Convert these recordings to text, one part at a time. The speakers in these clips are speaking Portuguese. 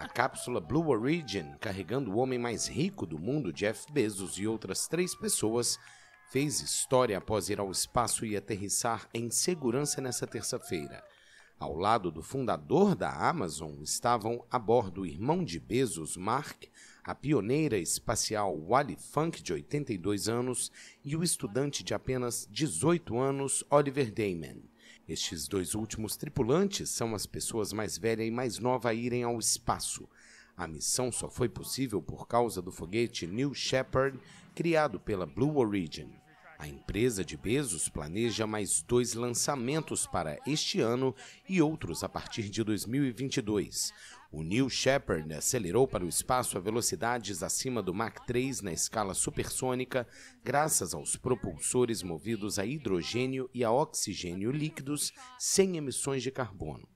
A cápsula Blue Origin, carregando o homem mais rico do mundo, Jeff Bezos, e outras três pessoas, fez história após ir ao espaço e aterrissar em segurança nesta terça-feira. Ao lado do fundador da Amazon estavam a bordo o irmão de Bezos, Mark, a pioneira espacial Wally Funk, de 82 anos, e o estudante de apenas 18 anos, Oliver Damon. Estes dois últimos tripulantes são as pessoas mais velha e mais nova a irem ao espaço. A missão só foi possível por causa do foguete New Shepard, criado pela Blue Origin. A empresa de Bezos planeja mais dois lançamentos para este ano e outros a partir de 2022. O New Shepard acelerou para o espaço a velocidades acima do Mach 3 na escala supersônica, graças aos propulsores movidos a hidrogênio e a oxigênio líquidos sem emissões de carbono.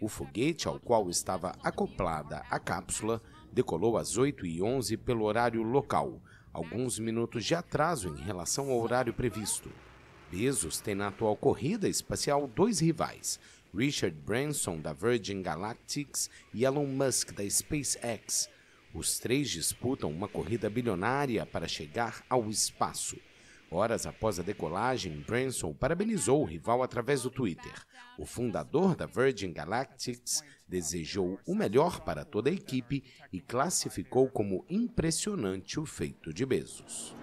O foguete ao qual estava acoplada a cápsula decolou às 8h11 pelo horário local, alguns minutos de atraso em relação ao horário previsto. Bezos tem na atual corrida espacial dois rivais, Richard Branson da Virgin Galactic e Elon Musk da SpaceX. Os três disputam uma corrida bilionária para chegar ao espaço. Horas após a decolagem, Branson parabenizou o rival através do Twitter. O fundador da Virgin Galactics desejou o melhor para toda a equipe e classificou como impressionante o feito de Bezos.